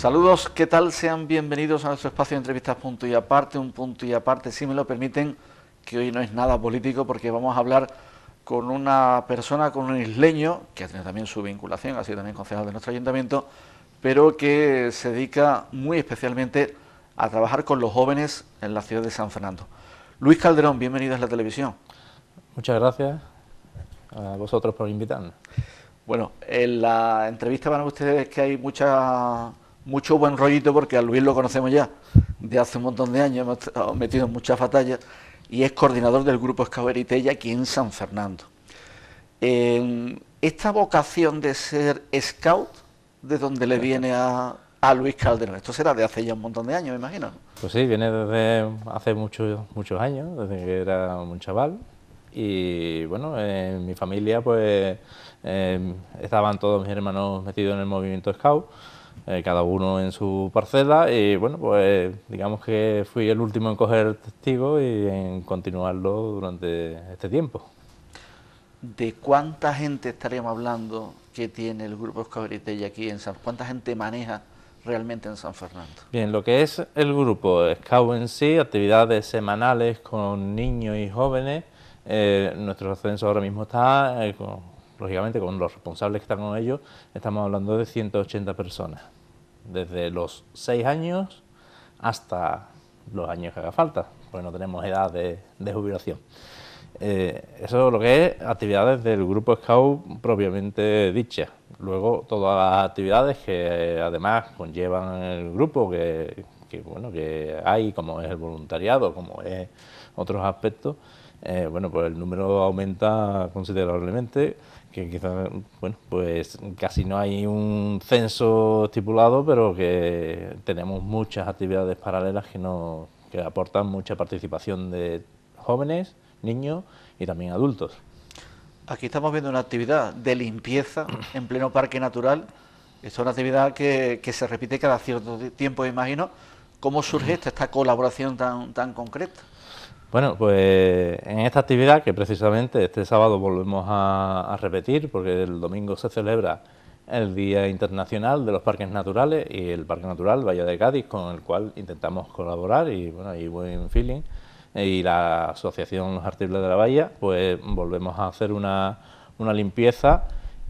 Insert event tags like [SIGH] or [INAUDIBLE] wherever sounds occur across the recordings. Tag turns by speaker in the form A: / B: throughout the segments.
A: Saludos, ¿qué tal? Sean bienvenidos a nuestro espacio de entrevistas punto y aparte, un punto y aparte, si me lo permiten, que hoy no es nada político porque vamos a hablar con una persona, con un isleño, que ha tenido también su vinculación, ha sido también concejal de nuestro ayuntamiento, pero que se dedica muy especialmente a trabajar con los jóvenes en la ciudad de San Fernando. Luis Calderón, bienvenido a la televisión.
B: Muchas gracias a vosotros por invitarnos.
A: Bueno, en la entrevista van a ustedes que hay mucha mucho buen rollito porque a Luis lo conocemos ya de hace un montón de años, hemos metido en muchas batallas y es coordinador del grupo Scout aquí en San Fernando. esta vocación de ser scout, ¿de dónde le viene a, Luis Calderón? Esto será de hace ya un montón de años, me imagino.
B: Pues sí, viene desde hace muchos, muchos años, desde que era un chaval. Y bueno, en mi familia pues eh, estaban todos mis hermanos metidos en el movimiento scout eh, cada uno en su parcela y bueno, pues digamos que fui el último en coger testigo y en continuarlo durante este tiempo.
A: ¿De cuánta gente estaríamos hablando que tiene el grupo escabritella aquí en San ¿Cuánta gente maneja realmente en San Fernando?
B: Bien, lo que es el grupo Scout en sí, actividades semanales con niños y jóvenes, eh, nuestro ascenso ahora mismo está eh, lógicamente con los responsables que están con ellos, estamos hablando de 180 personas, desde los 6 años hasta los años que haga falta, porque no tenemos edad de, jubilación. Eh, eso es lo que es actividades del grupo Scout propiamente dicha. Luego todas las actividades que eh, además conllevan el grupo, que, bueno que hay, como es el voluntariado, como es otros aspectos, eh, bueno pues el número aumenta considerablemente que quizás, bueno, pues casi no hay un censo estipulado, pero que tenemos muchas actividades paralelas que, no, que aportan mucha participación de jóvenes, niños y también adultos.
A: Aquí estamos viendo una actividad de limpieza en pleno parque natural. Es una actividad que, se repite cada cierto tiempo, imagino. ¿Cómo surge esta, esta colaboración tan, tan concreta?
B: Bueno, pues en esta actividad que precisamente este sábado volvemos a, repetir, porque el domingo se celebra el Día Internacional de los Parques Naturales y el Parque Natural Valle de Cádiz, con el cual intentamos colaborar y bueno, hay buen feeling. Y la Asociación Los Artibles de la Bahía, pues volvemos a hacer una, una limpieza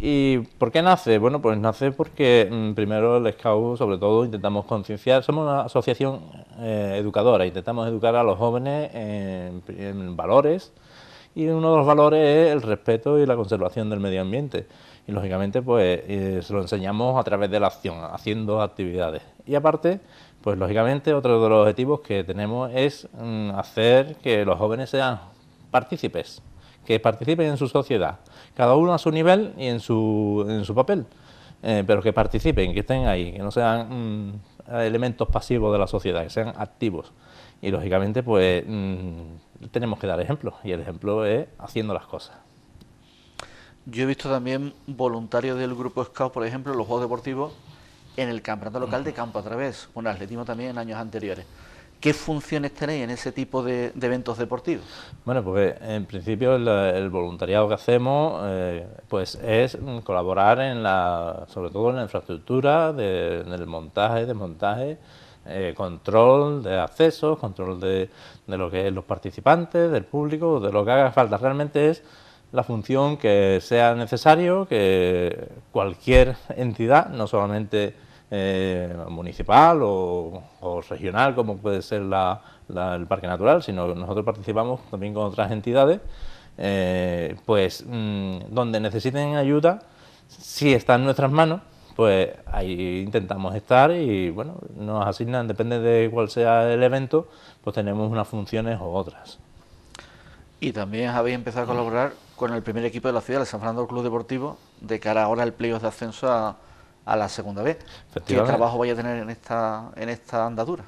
B: ¿Y por qué nace? Bueno, pues nace porque mm, primero el Scout, sobre todo, intentamos concienciar, somos una asociación eh, educadora, intentamos educar a los jóvenes en, valores y uno de los valores es el respeto y la conservación del medio ambiente. Y lógicamente, pues eh, se lo enseñamos a través de la acción, haciendo actividades. Y aparte, pues lógicamente, otro de los objetivos que tenemos es mm, hacer que los jóvenes sean partícipes que participen en su sociedad, cada uno a su nivel y en su, en su papel, eh, pero que participen, que estén ahí, que no sean mm, elementos pasivos de la sociedad, que sean activos. Y lógicamente, pues mm, tenemos que dar ejemplo, y el ejemplo es haciendo las cosas.
A: Yo he visto también voluntarios del grupo Scout, por ejemplo, en los Juegos Deportivos, en el campeonato local de campo a través, un atletismo también en años anteriores. ¿Qué funciones tenéis en ese tipo de, eventos deportivos?
B: Bueno, pues en principio el, voluntariado que hacemos eh, pues es colaborar en la, sobre todo en la infraestructura, de, en el montaje, desmontaje, eh, control de accesos, control de, de, lo que es los participantes, del público, de lo que haga falta. Realmente es la función que sea necesario, que cualquier [LAUGHS] entidad, no solamente eh, municipal o, regional, como puede ser el Parque Natural, sino nosotros participamos también con otras entidades, eh, pues mm, donde necesiten ayuda, si está en nuestras manos, pues ahí intentamos estar y bueno, nos asignan, depende de cuál sea el evento, pues tenemos unas funciones u otras.
A: Y también habéis empezado a colaborar con el primer equipo de la ciudad, el San Fernando Club Deportivo, de cara ahora al playoff de ascenso a, a la segunda vez. ¿Qué trabajo vaya a tener en esta, en esta andadura?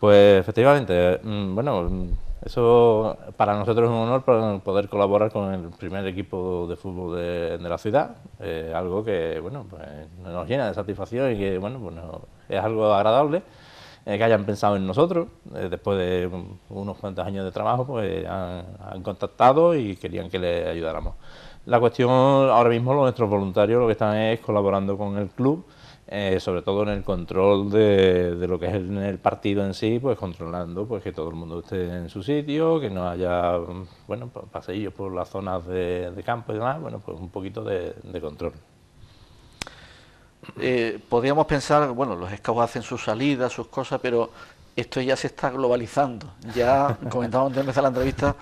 B: Pues efectivamente, mm, bueno, mm, eso para nosotros es un honor poder colaborar con el primer equipo de fútbol de, la ciudad, eh, algo que bueno, pues, nos llena de satisfacción y que bueno, pues es algo agradable eh, que hayan pensado en nosotros. Eh, después de mm, unos cuantos años de trabajo, pues han, han contactado y querían que les ayudáramos. La cuestión, ahora mismo nuestros voluntarios lo que están es colaborando con el club, eh, sobre todo en el control de, lo que es el, partido en sí, pues controlando pues que todo el mundo esté en su sitio, que no haya bueno paseillos por las zonas de, campo y demás, bueno, pues un poquito de, control.
A: Eh, podríamos pensar, bueno, los escuadras hacen sus salidas, sus cosas, pero esto ya se está globalizando. Ya [LAUGHS] comentábamos antes de empezar la entrevista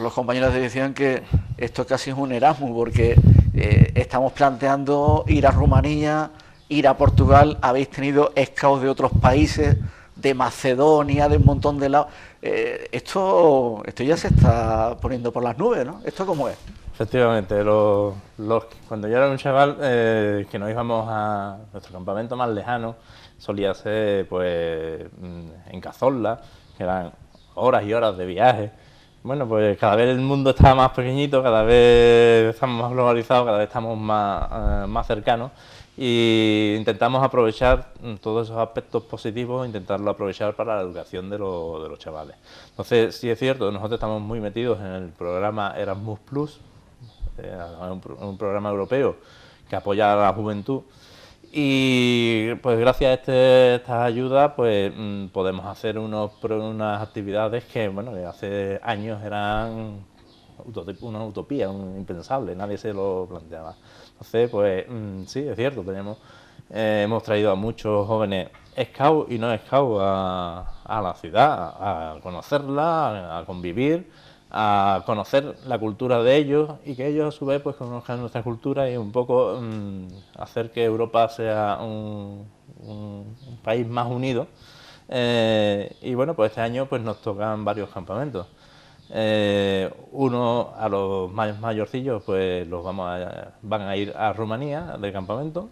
A: los compañeros decían que esto casi es un Erasmus, porque eh, estamos planteando ir a Rumanía, ir a Portugal, habéis tenido scouts de otros países, de Macedonia, de un montón de lados. Eh, esto, esto ya se está poniendo por las nubes, ¿no? ¿Esto cómo es?
B: Efectivamente, los, cuando yo era un chaval eh, que nos íbamos a nuestro campamento más lejano, solía ser pues mm, en Cazorla, que eran horas y horas de viaje bueno, pues cada vez el mundo está más pequeñito, cada vez estamos más globalizados, cada vez estamos más, eh, cercanos y intentamos aprovechar mm, todos esos aspectos positivos, intentarlo aprovechar para la educación de, los chavales. Entonces, sí es cierto, nosotros estamos muy metidos en el programa Erasmus Plus, eh, un programa europeo que apoya a la juventud y pues gracias a este, estas ayudas pues mm, podemos hacer unas actividades que bueno hace años eran una utopía, un impensable, nadie se lo planteaba. Entonces pues mm, sí, es cierto, tenemos eh, hemos traído a muchos jóvenes scouts y no scouts a, la ciudad, a conocerla, a convivir a conocer la cultura de ellos y que ellos a su vez pues conozcan nuestra cultura y un poco mm, hacer que Europa sea un, país más unido. Eh, y bueno, pues este año pues nos tocan varios campamentos. Eh, uno a los más mayorcillos pues los vamos a, van a ir a Rumanía de campamento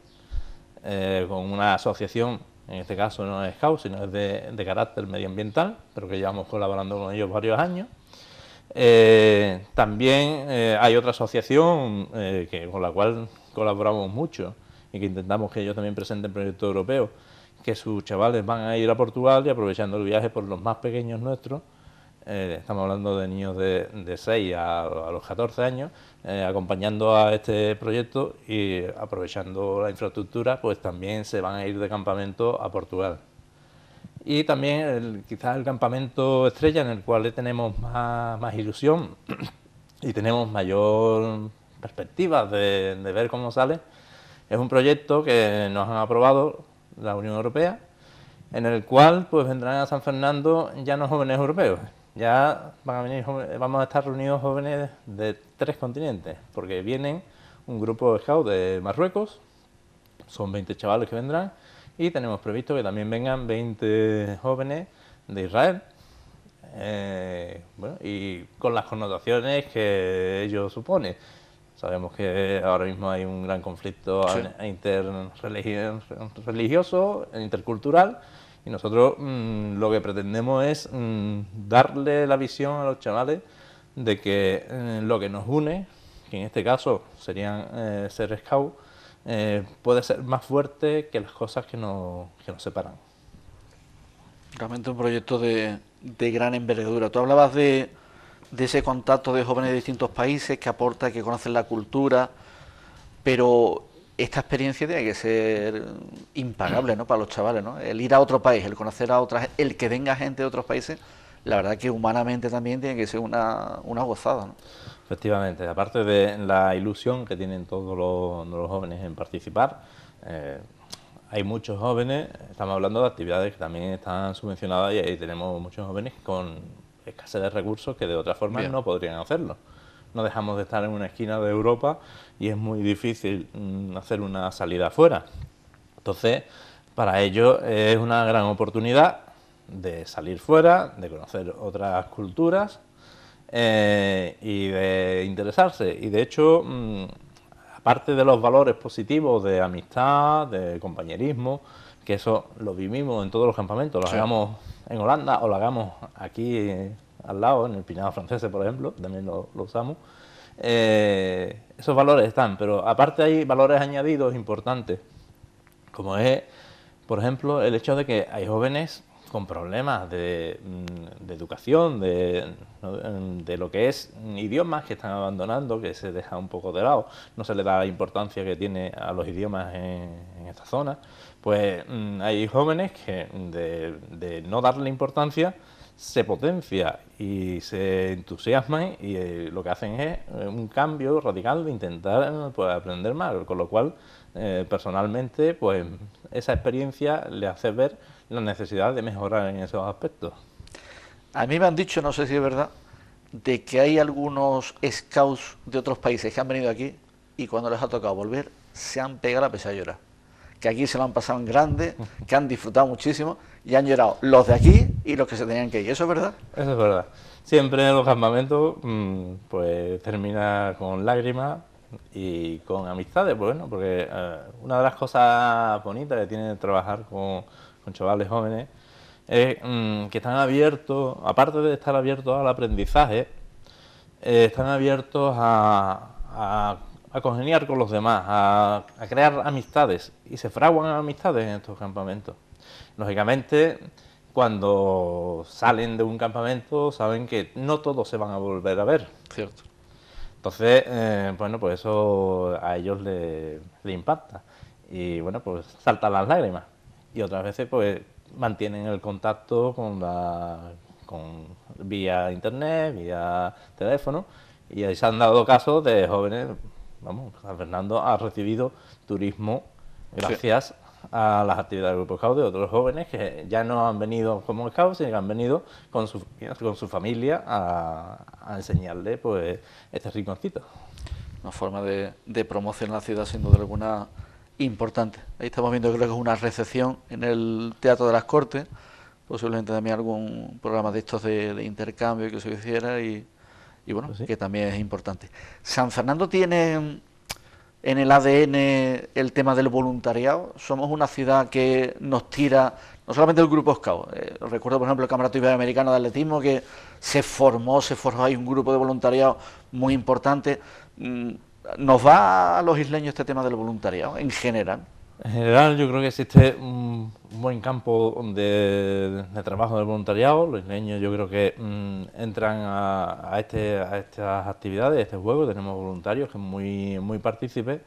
B: eh, con una asociación en este caso no es Scout, sino es de carácter medioambiental, pero que llevamos colaborando con ellos varios años. Eh, también eh, hay otra asociación eh, que, con la cual colaboramos mucho y que intentamos que ellos también presenten proyectos europeos, que sus chavales van a ir a Portugal y aprovechando el viaje por los más pequeños nuestros, estamos hablando de niños de, de 6 a, a, los 14 años, acompañando a este proyecto y aprovechando la infraestructura, pues también se van a ir de campamento a Portugal y también el, quizás el campamento estrella en el cual tenemos más, ilusión y tenemos mayor perspectiva de, ver cómo sale, es un proyecto que nos han aprobado la Unión Europea, en el cual pues vendrán a San Fernando ya no jóvenes europeos, ya van a venir vamos a estar reunidos jóvenes de tres continentes, porque vienen un grupo de scouts de Marruecos, son 20 chavales que vendrán, y tenemos previsto que también vengan 20 jóvenes de Israel. Eh, y con las connotaciones que ello supone. Sabemos que ahora mismo hay un gran conflicto religioso, interreligioso, intercultural, y nosotros mm, lo que pretendemos es mm, darle la visión a los chavales de que eh, lo que nos une, que en este caso serían eh, seres ser eh, puede ser más fuerte que las cosas que, que nos separan.
A: Realmente un proyecto de, de gran envergadura. Tú hablabas de, de, ese contacto de jóvenes de distintos países que aporta, que conocen la cultura, pero esta experiencia tiene que ser impagable ¿no? para los chavales. ¿no? El ir a otro país, el conocer a otras, el que venga gente de otros países la verdad que humanamente también tiene que ser una, gozada.
B: Efectivamente, aparte de la ilusión que tienen todos los, jóvenes en participar, eh, hay muchos jóvenes, estamos hablando de actividades que también están subvencionadas y ahí tenemos muchos jóvenes con escasez de recursos que de otra forma no podrían hacerlo. No dejamos de estar en una esquina de Europa y es muy difícil mm, hacer una salida afuera. Entonces, para ellos es una gran oportunidad de salir fuera, de conocer otras culturas eh, y de interesarse. Y de hecho, mm, aparte de los valores positivos de amistad, de compañerismo, que eso lo vivimos en todos los campamentos, lo hagamos en Holanda o lo hagamos aquí eh, al lado, en el Pinado francés, por ejemplo, también lo, usamos. Eh, esos valores están, pero aparte hay valores añadidos importantes, como es, por ejemplo, el hecho de que hay jóvenes con problemas de, mm, educación, de, de, lo que es idiomas que están abandonando, que se deja un poco de lado, no se le da la importancia que tiene a los idiomas en, esta zona, pues mm, hay jóvenes que de, no darle importancia se potencia y se entusiasman y eh, lo que hacen es eh, un cambio radical de intentar pues, aprender más, con lo cual eh, personalmente pues esa experiencia le hace ver la necesidad
A: de mejorar en esos aspectos. A mí me han dicho, no sé si es verdad, de que hay algunos scouts de otros países que han venido aquí y cuando les ha tocado volver se han pegado la de llorar. Que aquí se lo han pasado en grande, que han disfrutado muchísimo y han llorado los de aquí y los que se tenían que ir. ¿Eso es verdad?
B: Eso es verdad. Siempre en los campamentos mm, pues termina con lágrimas y con amistades, pues, bueno, porque eh, una de las cosas bonitas que tiene trabajar con, con chavales jóvenes, mm, que están abiertos, aparte de estar abiertos al aprendizaje, eh, están abiertos a, congeniar con los demás, a, crear amistades, y se fraguan amistades en estos campamentos. Lógicamente, cuando salen de un campamento, saben que no todos se van a volver a ver. Cierto. Entonces, eh, bueno, pues eso a ellos le, le impacta. Y bueno, pues saltan las lágrimas y otras veces pues mantienen el contacto con la con, vía internet, vía teléfono, y ahí se han dado casos de jóvenes, vamos, San Fernando ha recibido turismo gracias a las actividades del Grupo Scout de otros jóvenes que ya no han venido como Scout, sino que han venido con su, con su familia a, enseñarle
A: pues este rinconcito. Una forma de, de promocionar la ciudad sin duda alguna importante. Ahí estamos viendo, creo que es una recepción en el Teatro de las Cortes, posiblemente también algún programa de estos de, intercambio que se hiciera y, bueno, pues que también es importante. San Fernando tiene en el ADN el tema del voluntariado. Somos una ciudad que nos tira, no solamente el grupo Scout, eh, recuerdo por ejemplo el Camarato Iberoamericano de Atletismo que se formó, se formó ahí un grupo de voluntariado muy importante. Mm, ¿Nos va a los isleños este tema del voluntariado en general?
B: En general yo creo que existe un, buen campo de, trabajo del voluntariado. Los isleños yo creo que mm, entran este, a, estas actividades, a este juego. Tenemos voluntarios que muy, muy partícipes.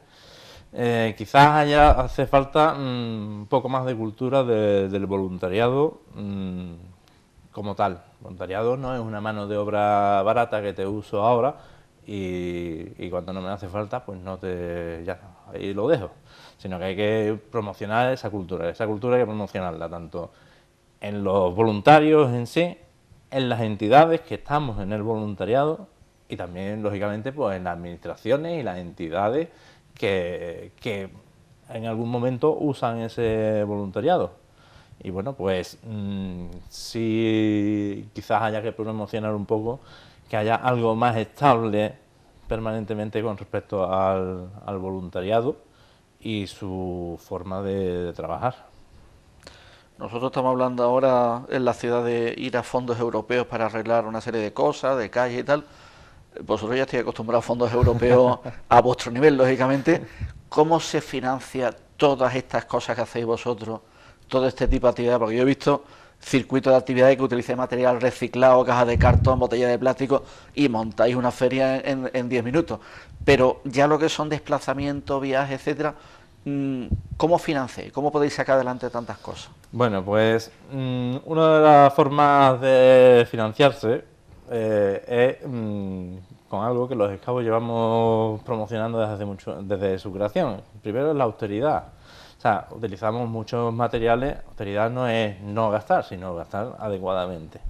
B: Eh, quizás allá hace falta mm, un poco más de cultura del voluntariado mm, como tal. voluntariado no es una mano de obra barata que te uso ahora y, cuando no me hace falta, pues no te. ya, ahí lo dejo. Sino que hay que promocionar esa cultura, esa cultura hay que promocionarla, tanto en los voluntarios en sí, en las entidades que estamos en el voluntariado y también, lógicamente, pues en las administraciones y las entidades que, en algún momento usan ese voluntariado. Y bueno, pues si mm, sí, quizás haya que promocionar un poco que haya algo más estable permanentemente con respecto al, voluntariado y su forma de, trabajar.
A: Nosotros estamos hablando ahora en la ciudad de ir a fondos europeos para arreglar una serie de cosas, de calles y tal. Vosotros ya estáis acostumbrados a fondos europeos [LAUGHS] a vuestro nivel, lógicamente. ¿Cómo se financia todas estas cosas que hacéis vosotros, todo este tipo de actividad? Porque yo he visto circuito de actividades que utilice material reciclado, cajas de cartón, botellas de plástico y montáis una feria en 10 minutos. Pero ya lo que son desplazamientos, viajes, etcétera, mm, ¿cómo financéis? ¿Cómo podéis sacar adelante tantas cosas?
B: Bueno, pues mm, una de las formas de financiarse eh, es mm, con algo que los escabos llevamos promocionando desde, mucho, desde su creación. Primero es la austeridad o sea, utilizamos muchos materiales, austeridad no es no gastar, sino gastar adecuadamente.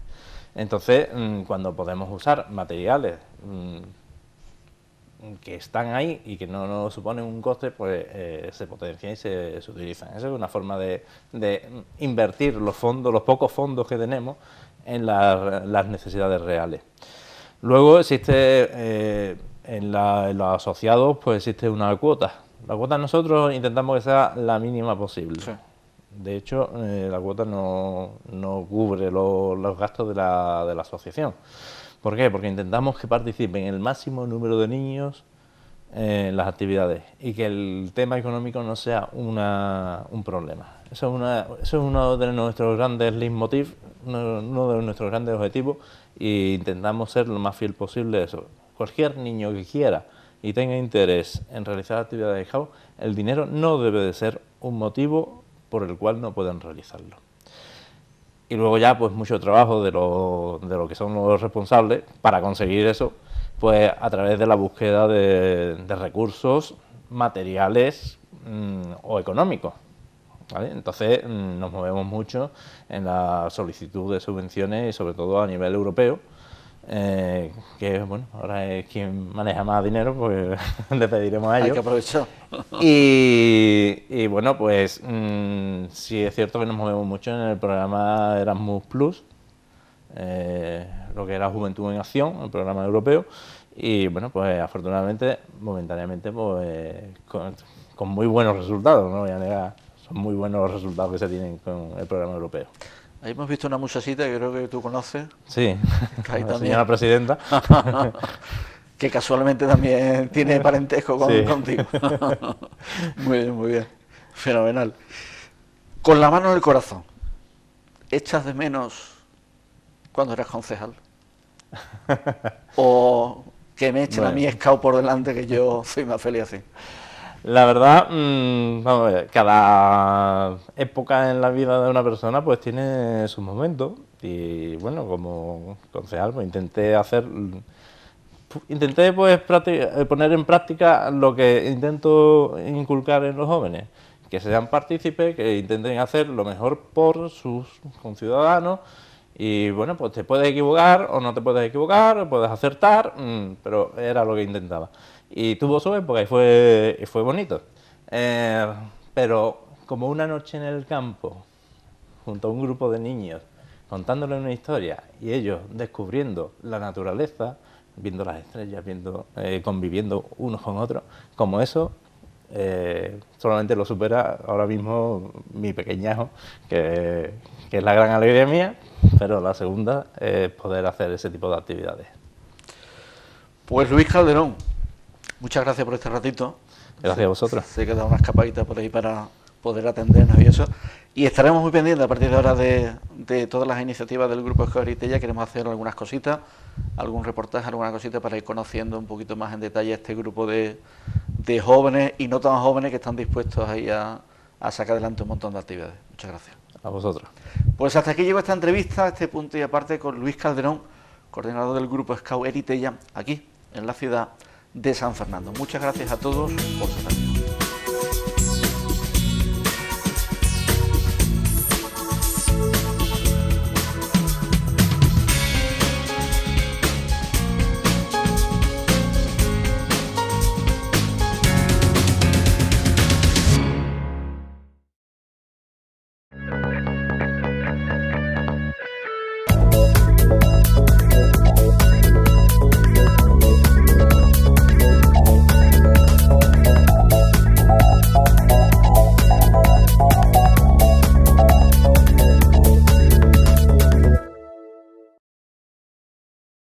B: Entonces, mm, cuando podemos usar materiales mm, que están ahí y que no, nos suponen un coste, pues eh, se potencian y se, utilizan. Esa es una forma de, invertir los fondos, los pocos fondos que tenemos, en las necesidades reales. Luego existe, eh, en los asociados, pues existe una cuota la cuota nosotros intentamos que sea la mínima posible. De hecho, eh, la cuota no, no cubre los gastos de la, de la asociación. ¿Por qué? Porque intentamos que participen el máximo número de niños eh, en las actividades y que el tema económico no sea una, un problema. Eso es, eso es uno de nuestros grandes leitmotiv, uno de nuestros grandes objetivos e intentamos ser lo más fiel posible a eso. Cualquier niño que quiera y tenga interés en realizar actividades de house, el dinero no debe de ser un motivo por el cual no puedan realizarlo. Y luego ya pues mucho trabajo de lo, de que son los responsables para conseguir eso, pues a través de la búsqueda de, recursos materiales mm, o económicos. Entonces mm, nos movemos mucho en la solicitud de subvenciones y sobre todo a nivel europeo eh, que bueno, ahora es quien maneja más dinero, pues [LAUGHS] le pediremos a ellos. Hay que aprovechar. [LAUGHS] Y, bueno, pues mm, sí es cierto que nos movemos mucho en el programa Erasmus Plus, eh, lo que era Juventud en Acción, el programa europeo, y bueno, pues afortunadamente, momentáneamente, pues con, muy buenos resultados, no voy a son muy buenos los resultados que se tienen con el programa europeo.
A: Ahí hemos visto una muchachita que creo que tú conoces. Sí, [LAUGHS] la señora presidenta. [LAUGHS] que casualmente también tiene parentesco contigo. [LAUGHS] muy bien, muy bien. Fenomenal. Con la mano en el corazón, ¿echas de menos cuando eras concejal? ¿O que me echen a mí escao por delante que yo soy más feliz así?
B: La verdad, mm, cada época en la vida de una persona pues tiene sus momentos y bueno, como concejal pues, intenté hacer, mm, intenté pues eh, poner en práctica lo que intento inculcar en los jóvenes, que sean partícipes, que intenten hacer lo mejor por sus conciudadanos y bueno, pues te puedes equivocar o no te puedes equivocar, o puedes acertar, mm, pero era lo que intentaba. Y tuvo su época y fue, fue bonito. Eh, pero como una noche en el campo, junto a un grupo de niños, contándole una historia y ellos descubriendo la naturaleza, viendo las estrellas, viendo, eh, conviviendo unos con otros, como eso eh, solamente lo supera ahora mismo mi pequeñajo, que, es la gran alegría mía, pero la segunda es poder hacer ese tipo de actividades.
A: Pues Luis Calderón, muchas gracias por este ratito. Gracias a vosotros. Se queda una escapadita por ahí para poder atendernos y eso. Y estaremos muy pendientes a partir de ahora de, todas las iniciativas del Grupo ya Queremos hacer algunas cositas, algún reportaje, alguna cosita para ir conociendo un poquito más en detalle este grupo de, de jóvenes y no tan jóvenes que están dispuestos ahí a, sacar adelante un montón de actividades. Muchas gracias. A vosotros. Pues hasta aquí llegó esta entrevista, este punto y aparte con Luis Calderón, coordinador del grupo Scout Eritella, aquí en la ciudad de San Fernando. Muchas gracias a todos por su